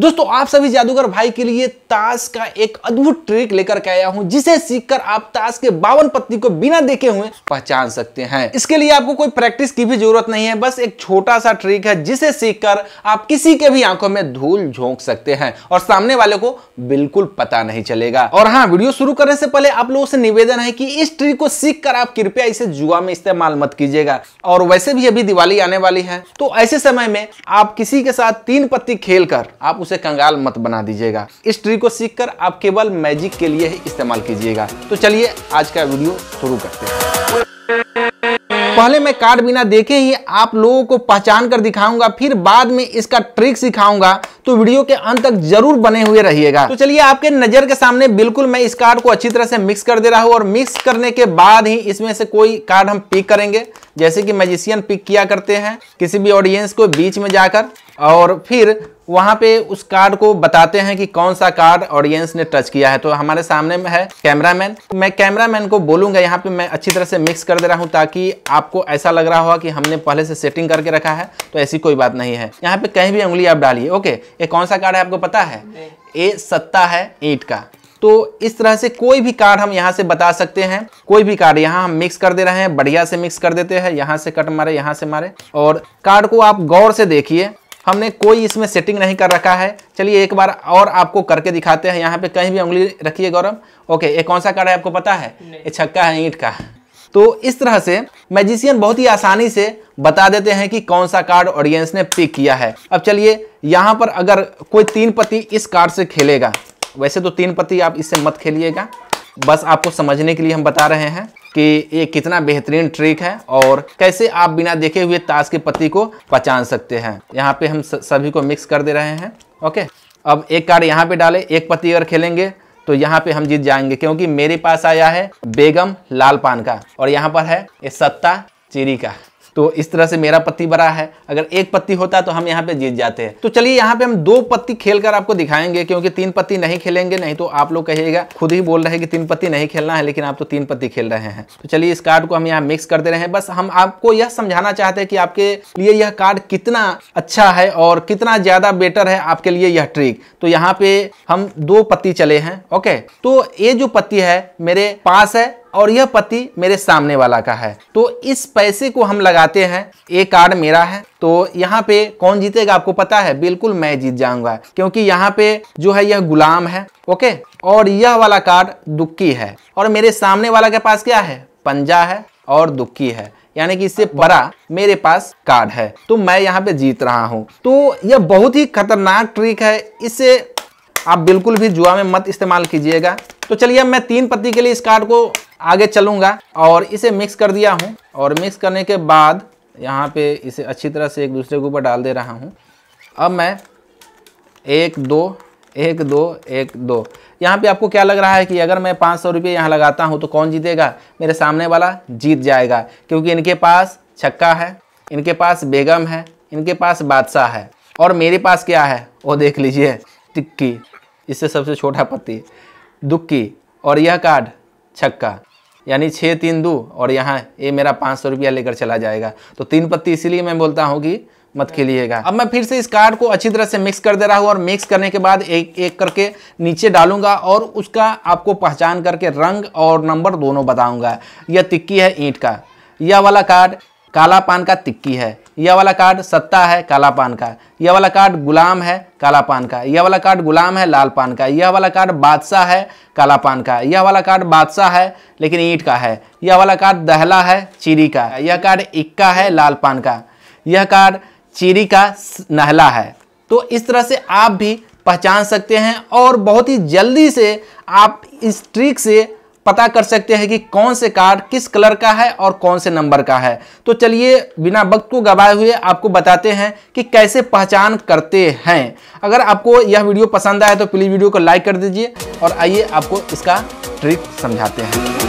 दोस्तों आप सभी जादूगर भाई के लिए ताश का एक अद्भुत ट्रिक लेकर के आया हूं जिसे सीखकर आप ताश के बावन पत्ती को बिना देखे हुए पहचान सकते हैं इसके लिए आपको कोई प्रैक्टिस की भी जरूरत नहीं है बस एक छोटा सा ट्रिक है जिसे सीखकर आप किसी के भी आंखों में धूल झोंक सकते हैं और सामने वाले को बिल्कुल पता नहीं चलेगा और हाँ वीडियो शुरू करने से पहले आप लोगों से निवेदन है की इस ट्रिक को सीख आप कृपया इसे जुआ में इस्तेमाल मत कीजिएगा और वैसे भी अभी दिवाली आने वाली है तो ऐसे समय में आप किसी के साथ तीन पत्ती खेल आप उसे कंगाल मत बना दीजिएगा इस ट्रिक को सीखकर आप केवल मैजिक के लिए ही इस्तेमाल कीजिएगा तो चलिए आज का वीडियो शुरू करते हैं पहले मैं कार्ड बिना देखे ही आप लोगों को पहचान कर दिखाऊंगा फिर बाद में इसका ट्रिक सिखाऊंगा तो वीडियो के अंत तक जरूर बने हुए रहिएगा तो चलिए आपके नजर के सामने बिल्कुल मैं इस कार्ड को अच्छी तरह से मिक्स कर दे रहा हूं और मिक्स करने के बाद ही इसमें से कोई कार्ड हम पिक करेंगे जैसे कि मैजिशियन पिक किया करते हैं किसी भी ऑडियंस को बीच में जाकर और फिर वहाँ पे उस कार्ड को बताते हैं कि कौन सा कार्ड ऑडियंस ने टच किया है तो हमारे सामने में है कैमरामैन मैं कैमरामैन को बोलूंगा यहाँ पे मैं अच्छी तरह से मिक्स कर दे रहा हूँ ताकि आपको ऐसा लग रहा हो कि हमने पहले से सेटिंग करके रखा है तो ऐसी कोई बात नहीं है यहाँ पे कहीं भी उंगली आप डालिए ओके ये कौन सा कार्ड है आपको पता है ए सत्ता है ईट का तो इस तरह से कोई भी कार्ड हम यहाँ से बता सकते हैं कोई भी कार्ड यहाँ हम मिक्स कर दे रहे हैं बढ़िया से मिक्स कर देते हैं यहाँ से कट मारे यहाँ से मारे और कार्ड को आप गौर से देखिए हमने कोई इसमें सेटिंग नहीं कर रखा है चलिए एक बार और आपको करके दिखाते हैं यहाँ पे कहीं भी उंगली रखिए गौरव ओके ये कौन सा कार्ड है आपको पता है ये छक्का है ईंट का तो इस तरह से मैजिशियन बहुत ही आसानी से बता देते हैं कि कौन सा कार्ड ऑडियंस ने पिक किया है अब चलिए यहाँ पर अगर कोई तीन पति इस कार्ड से खेलेगा वैसे तो तीन पति आप इससे मत खेलिएगा बस आपको समझने के लिए हम बता रहे हैं कि ये कितना बेहतरीन ट्रिक है और कैसे आप बिना देखे हुए ताश के पत्ती को पहचान सकते हैं यहाँ पे हम सभी को मिक्स कर दे रहे हैं ओके अब एक कार्ड यहाँ पे डाले एक पत्ती अगर खेलेंगे तो यहाँ पे हम जीत जाएंगे क्योंकि मेरे पास आया है बेगम लाल पान का और यहाँ पर है ये सत्ता चिरी का तो इस तरह से मेरा पत्ती बड़ा है अगर एक पत्ती होता तो हम यहाँ पे जीत जाते हैं तो चलिए यहाँ पे हम दो पत्ती खेल कर आपको दिखाएंगे क्योंकि तीन पत्ती नहीं खेलेंगे नहीं तो आप लोग कहिएगा खुद ही बोल रहे हैं कि तीन पत्ती नहीं खेलना है लेकिन आप तो तीन पत्ती खेल रहे हैं तो चलिए इस कार्ड को हम यहाँ मिक्स कर दे रहे हैं बस हम आपको यह समझाना चाहते हैं कि आपके लिए यह कार्ड कितना अच्छा है और कितना ज्यादा बेटर है आपके लिए यह ट्रिक तो यहाँ पे हम दो पत्ती चले हैं ओके तो ये जो पत्ती है मेरे पास है और यह पति मेरे सामने वाला का है तो इस पैसे को हम लगाते हैं ये कार्ड मेरा है तो यहाँ पे कौन जीतेगा आपको पता है बिल्कुल मैं जीत जाऊंगा क्योंकि यहाँ पे जो है यह गुलाम है ओके और यह वाला कार्ड दुक्की है और मेरे सामने वाला के पास क्या है पंजा है और दुक्की है यानी कि इससे बड़ा मेरे पास कार्ड है तो मैं यहाँ पे जीत रहा हूँ तो यह बहुत ही खतरनाक ट्रिक है इसे आप बिल्कुल भी जुआ में मत इस्तेमाल कीजिएगा तो चलिए अब मैं तीन पत्ती के लिए इस कार्ड को आगे चलूँगा और इसे मिक्स कर दिया हूँ और मिक्स करने के बाद यहाँ पे इसे अच्छी तरह से एक दूसरे के ऊपर डाल दे रहा हूँ अब मैं एक दो एक दो एक दो यहाँ पे आपको क्या लग रहा है कि अगर मैं पाँच सौ रुपये यहाँ लगाता हूँ तो कौन जीतेगा मेरे सामने वाला जीत जाएगा क्योंकि इनके पास छक्का है इनके पास बेगम है इनके पास बादशाह है और मेरे पास क्या है वो देख लीजिए टिक्की इससे सबसे छोटा पत्ती दुक्की और यह कार्ड छक्का यानी छः तीन दो और यहाँ ये मेरा पाँच सौ रुपया लेकर चला जाएगा तो तीन पत्ती इसीलिए मैं बोलता हूँ कि मत खेलिएगा अब मैं फिर से इस कार्ड को अच्छी तरह से मिक्स कर दे रहा हूँ और मिक्स करने के बाद एक एक करके नीचे डालूंगा और उसका आपको पहचान करके रंग और नंबर दोनों बताऊँगा यह तिक्की है ईंट का यह वाला कार्ड काला पान का तिक्की है यह वाला कार्ड सत्ता है काला पान का यह वाला कार्ड गुलाम है काला पान का यह वाला कार्ड गुलाम है लाल पान का यह वाला कार्ड बादशाह है काला पान का यह वाला कार्ड बादशाह है लेकिन ईंट का है यह वाला कार्ड दहला है चीरी का यह कार्ड इक्का है लाल पान का यह कार्ड चीरी का नहला है तो इस तरह से आप भी पहचान सकते हैं और बहुत ही जल्दी से आप इस ट्रिक से पता कर सकते हैं कि कौन से कार्ड किस कलर का है और कौन से नंबर का है तो चलिए बिना वक्त को गवाए हुए आपको बताते हैं कि कैसे पहचान करते हैं अगर आपको यह वीडियो पसंद आए तो प्लीज़ वीडियो को लाइक कर दीजिए और आइए आपको इसका ट्रिक समझाते हैं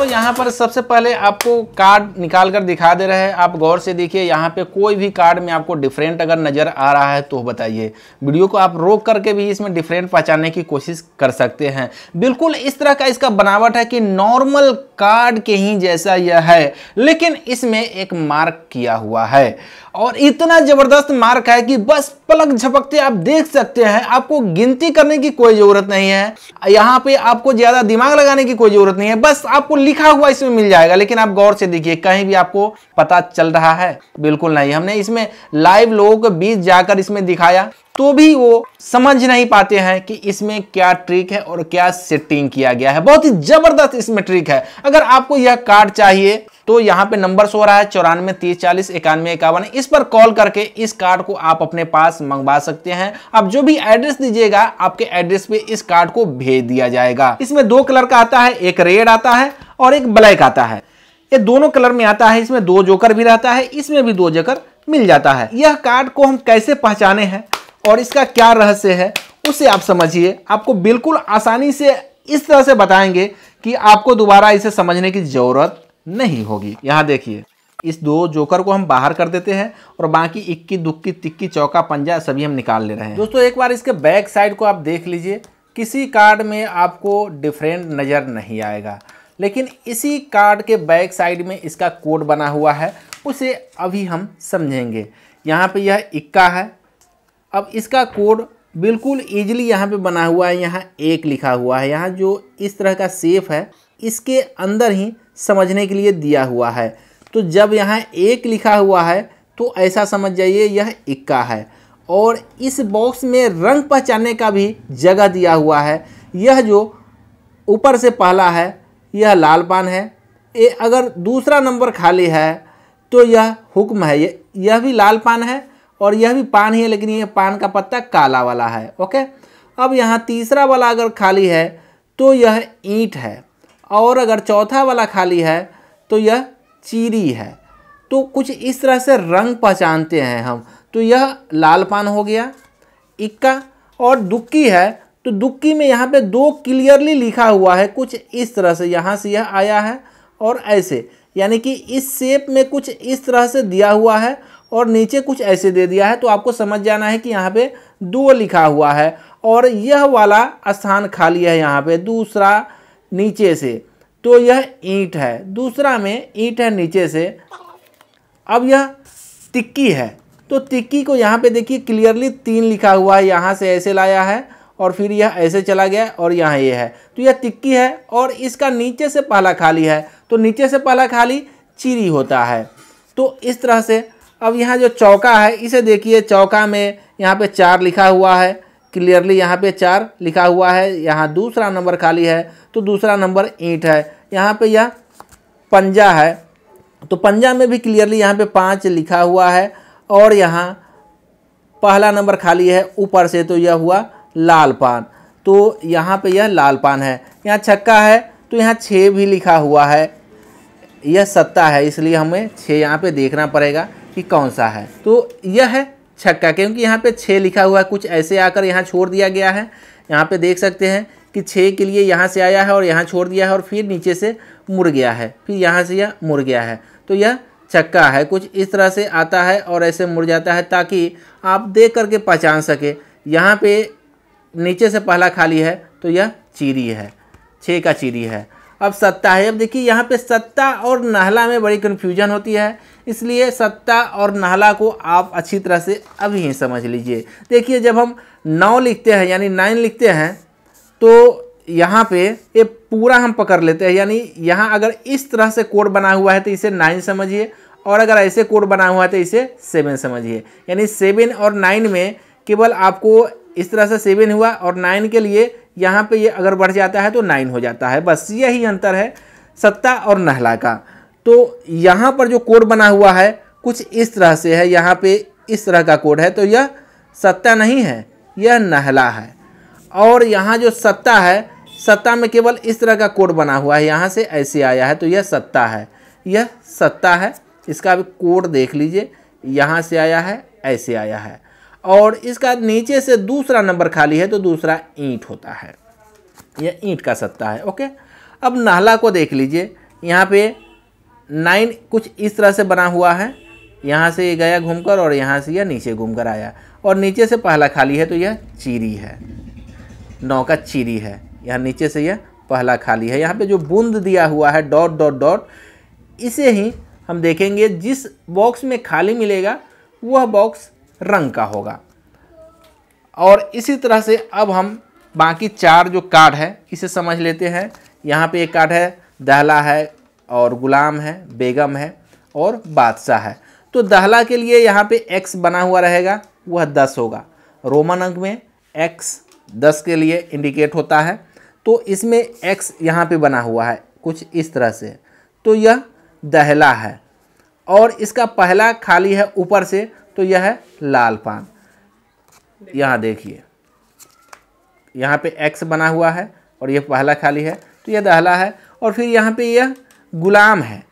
दोस्तों यहाँ पर सबसे पहले आपको कार्ड निकाल कर दिखा दे रहे हैं आप गौर से देखिए यहाँ पे कोई भी कार्ड में आपको डिफरेंट अगर नज़र आ रहा है तो बताइए वीडियो को आप रोक करके भी इसमें डिफरेंट पहचानने की कोशिश कर सकते हैं बिल्कुल इस तरह का इसका बनावट है कि नॉर्मल कार्ड के ही जैसा यह है लेकिन इसमें एक मार्क किया हुआ है और इतना ज़बरदस्त मार्क है कि बस पलक झपकते आप देख सकते हैं आपको गिनती करने की कोई ज़रूरत नहीं है यहाँ पे आपको ज़्यादा दिमाग लगाने की कोई ज़रूरत नहीं है बस आपको लिखा हुआ इसमें मिल जाएगा लेकिन आप गौर से देखिए कहीं भी आपको पता चल रहा है बिल्कुल नहीं हमने इसमें लाइव लोगों के बीच जाकर इसमें दिखाया तो भी वो समझ नहीं पाते हैं कि इसमें क्या ट्रिक है और क्या सेटिंग किया गया है बहुत ही जबरदस्त इसमें ट्रिक है अगर आपको यह कार्ड चाहिए तो यहाँ पे नंबर सो रहा है चौरानवे तीस चालीस इक्यानवे इक्यावन इस पर कॉल करके इस कार्ड को आप अपने पास मंगवा सकते हैं आप जो भी एड्रेस दीजिएगा आपके एड्रेस पे इस कार्ड को भेज दिया जाएगा इसमें दो कलर का आता है एक रेड आता है और एक ब्लैक आता है ये दोनों कलर में आता है इसमें दो जोकर भी रहता है इसमें भी दो जोकर मिल जाता है यह कार्ड को हम कैसे पहचाने हैं और इसका क्या रहस्य है उसे आप समझिए आपको बिल्कुल आसानी से इस तरह से बताएंगे कि आपको दोबारा इसे समझने की ज़रूरत नहीं होगी यहाँ देखिए इस दो जोकर को हम बाहर कर देते हैं और बाकी इक्की दुक्की तिक्की चौका पंजा सभी हम निकाल ले रहे हैं दोस्तों एक बार इसके बैक साइड को आप देख लीजिए किसी कार्ड में आपको डिफरेंट नज़र नहीं आएगा लेकिन इसी कार्ड के बैक साइड में इसका कोड बना हुआ है उसे अभी हम समझेंगे यहाँ पे यह इक्का है अब इसका कोड बिल्कुल ईजिली यहाँ पे बना हुआ है यहाँ एक लिखा हुआ है यहाँ जो इस तरह का सेफ है इसके अंदर ही समझने के लिए दिया हुआ है तो जब यहाँ एक लिखा हुआ है तो ऐसा समझ जाइए यह इक्का है और इस बॉक्स में रंग पहचानने का भी जगह दिया हुआ है यह जो ऊपर से पहला है यह लाल पान है ये अगर दूसरा नंबर खाली है तो यह हुक्म है यह, यह भी लाल पान है और यह भी पान ही है लेकिन यह पान का पत्ता काला वाला है ओके अब यहाँ तीसरा वाला अगर खाली है तो यह ईंट है और अगर चौथा वाला खाली है तो यह चीरी है तो कुछ इस तरह से रंग पहचानते हैं हम तो यह लाल पान हो गया इक्का और दुक्की है तो दुक्की में यहाँ पे दो क्लियरली लिखा हुआ है कुछ इस तरह से यहाँ से यह आया है और ऐसे यानी कि इस शेप में कुछ इस तरह से दिया हुआ है और नीचे कुछ ऐसे दे दिया है तो आपको समझ जाना है कि यहाँ पे दो लिखा हुआ है और यह वाला स्थान खाली है यहाँ पे दूसरा नीचे से तो यह ईंट है दूसरा में ईंट है नीचे से अब यह तिक्की है तो तिक्की को यहाँ पे देखिए क्लियरली तीन लिखा हुआ है यहाँ से ऐसे लाया है और फिर यह ऐसे चला गया और यहाँ ये है तो यह तिक्की है और इसका नीचे से पहला खाली है तो नीचे से पहला खाली चीरी होता है तो इस तरह से अब यहाँ जो चौका है इसे देखिए चौका में यहाँ पे चार लिखा हुआ है क्लियरली यहाँ पे चार लिखा हुआ है यहाँ दूसरा नंबर खाली है तो दूसरा नंबर ईंट है यहाँ पे यह पंजा है तो पंजा में भी क्लियरली यहाँ पे पाँच लिखा हुआ है और यहाँ पहला नंबर खाली है ऊपर से तो यह हुआ लाल पान तो यहाँ पे यह लाल पान है यहाँ छक्का है तो यहाँ छः भी लिखा हुआ है यह सत्ता है इसलिए हमें छः यहाँ पे देखना पड़ेगा कि कौन सा है तो यह है छक्का क्योंकि यहाँ पे छः लिखा हुआ है कुछ ऐसे आकर यहाँ छोड़ दिया गया है यहाँ पे देख सकते हैं कि छः के लिए यहाँ से आया है और यहाँ छोड़ दिया है और फिर नीचे से मुड़ गया है फिर यहाँ से यह मुड़ गया है तो यह छक्का है कुछ इस तरह से आता है और ऐसे मुड़ जाता है ताकि आप देख करके पहचान सके यहाँ पे नीचे से पहला खाली है तो यह चीरी है छः का चीरी है अब सत्ता है अब देखिए यहाँ पे सत्ता और नहला में बड़ी कन्फ्यूजन होती है इसलिए सत्ता और नहला को आप अच्छी तरह से अभी ही समझ लीजिए देखिए जब हम नौ लिखते हैं यानी नाइन लिखते हैं तो यहाँ पे ये पूरा हम पकड़ लेते हैं यानी यहाँ अगर इस तरह से कोड बना हुआ है तो इसे नाइन समझिए और अगर ऐसे कोड बना हुआ है तो इसे सेवन समझिए यानी सेवन और नाइन में केवल आपको इस तरह से सेवन हुआ और नाइन के लिए यहाँ पे ये अगर बढ़ जाता है तो नाइन हो जाता है बस यही अंतर है सत्ता और नहला का तो यहाँ पर जो कोड बना हुआ है कुछ इस तरह से है यहाँ पे इस तरह का कोड है तो यह सत्ता नहीं है यह नहला है और यहाँ जो सत्ता है सत्ता में केवल इस तरह का कोड बना हुआ है यहाँ से ऐसे आया है तो यह सत्ता है यह सत्ता है इसका भी कोड देख लीजिए यहाँ से आया है ऐसे आया है और इसका नीचे से दूसरा नंबर खाली है तो दूसरा ईंट होता है यह ईंट का सत्ता है ओके अब नाहला को देख लीजिए यहाँ पे नाइन कुछ इस तरह से बना हुआ है यहाँ से ये गया घूमकर और यहाँ से यह नीचे घूमकर आया और नीचे से पहला खाली है तो यह चीरी है नौ का चीरी है यहाँ नीचे से यह पहला खाली है यहाँ पे जो बूंद दिया हुआ है डॉट डॉट डॉट इसे ही हम देखेंगे जिस बॉक्स में खाली मिलेगा वह बॉक्स रंग का होगा और इसी तरह से अब हम बाकी चार जो कार्ड है इसे समझ लेते हैं यहाँ पे एक कार्ड है दहला है और गुलाम है बेगम है और बादशाह है तो दहला के लिए यहाँ पे एक्स बना हुआ रहेगा वह दस होगा रोमन अंक में एक्स दस के लिए इंडिकेट होता है तो इसमें एक्स यहाँ पे बना हुआ है कुछ इस तरह से तो यह दहला है और इसका पहला खाली है ऊपर से तो यह है लाल पान यहाँ देखिए यहाँ पे एक्स बना हुआ है और यह पहला खाली है तो यह दहला है और फिर यहाँ पे यह गुलाम है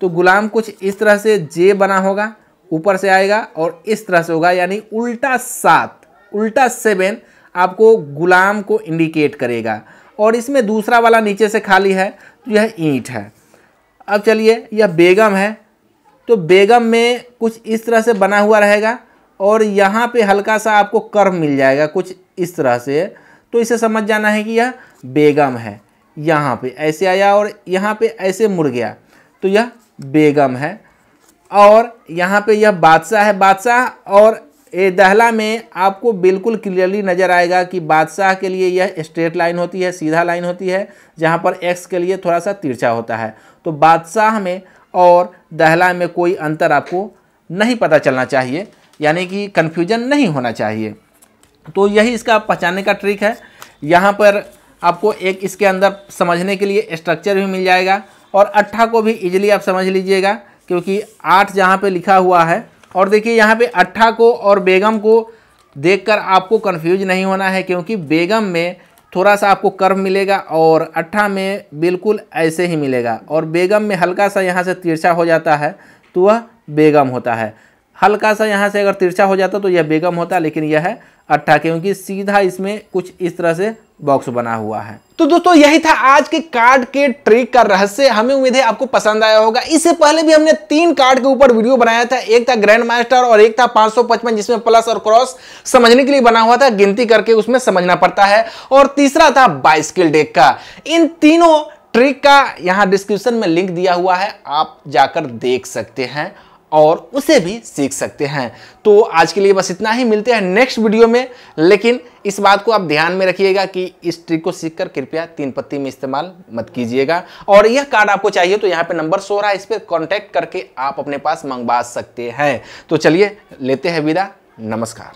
तो गुलाम कुछ इस तरह से जे बना होगा ऊपर से आएगा और इस तरह से होगा यानी उल्टा सात उल्टा सेवन आपको गुलाम को इंडिकेट करेगा और इसमें दूसरा वाला नीचे से खाली है तो यह ईंट है अब चलिए यह बेगम है तो बेगम में कुछ इस तरह से बना हुआ रहेगा और यहाँ पे हल्का सा आपको कर्व मिल जाएगा कुछ इस तरह से तो इसे समझ जाना है कि यह बेगम है यहाँ पे ऐसे आया और यहाँ पे ऐसे मुड़ गया तो यह बेगम है और यहाँ पे यह बादशाह है बादशाह और ए दहला में आपको बिल्कुल क्लियरली नज़र आएगा कि बादशाह के लिए यह स्ट्रेट लाइन होती है सीधा लाइन होती है जहाँ पर एक्स के लिए थोड़ा सा तिरछा होता है तो बादशाह में और दहला में कोई अंतर आपको नहीं पता चलना चाहिए यानी कि कन्फ्यूजन नहीं होना चाहिए तो यही इसका पहचानने का ट्रिक है यहाँ पर आपको एक इसके अंदर समझने के लिए स्ट्रक्चर भी मिल जाएगा और अट्ठा को भी इजीली आप समझ लीजिएगा क्योंकि आठ जहाँ पे लिखा हुआ है और देखिए यहाँ पे अट्ठा को और बेगम को देखकर आपको कन्फ्यूज नहीं होना है क्योंकि बेगम में थोड़ा सा आपको कर्व मिलेगा और अट्ठा में बिल्कुल ऐसे ही मिलेगा और बेगम में हल्का सा यहाँ से तिरछा हो जाता है तो वह बेगम होता है हल्का सा यहाँ से अगर तिरछा हो जाता तो यह बेगम होता लेकिन यह है अट्ठा क्योंकि सीधा इसमें कुछ इस तरह से बॉक्स बना हुआ है तो दोस्तों यही था आज के कार्ड के ट्रिक का रहस्य हमें उम्मीद है आपको पसंद आया होगा इससे पहले भी हमने तीन कार्ड के ऊपर वीडियो बनाया था एक था ग्रैंड मास्टर और एक था 555 जिसमें प्लस और क्रॉस समझने के लिए बना हुआ था गिनती करके उसमें समझना पड़ता है और तीसरा था बाइस्किल डेक का इन तीनों ट्रिक का यहाँ डिस्क्रिप्शन में लिंक दिया हुआ है आप जाकर देख सकते हैं और उसे भी सीख सकते हैं तो आज के लिए बस इतना ही मिलते हैं नेक्स्ट वीडियो में लेकिन इस बात को आप ध्यान में रखिएगा कि इस ट्रिक को सीखकर कृपया तीन पत्ती में इस्तेमाल मत कीजिएगा और यह कार्ड आपको चाहिए तो यहाँ पे नंबर सो रहा है इस पर कॉन्टैक्ट करके आप अपने पास मंगवा सकते हैं तो चलिए लेते हैं विदा नमस्कार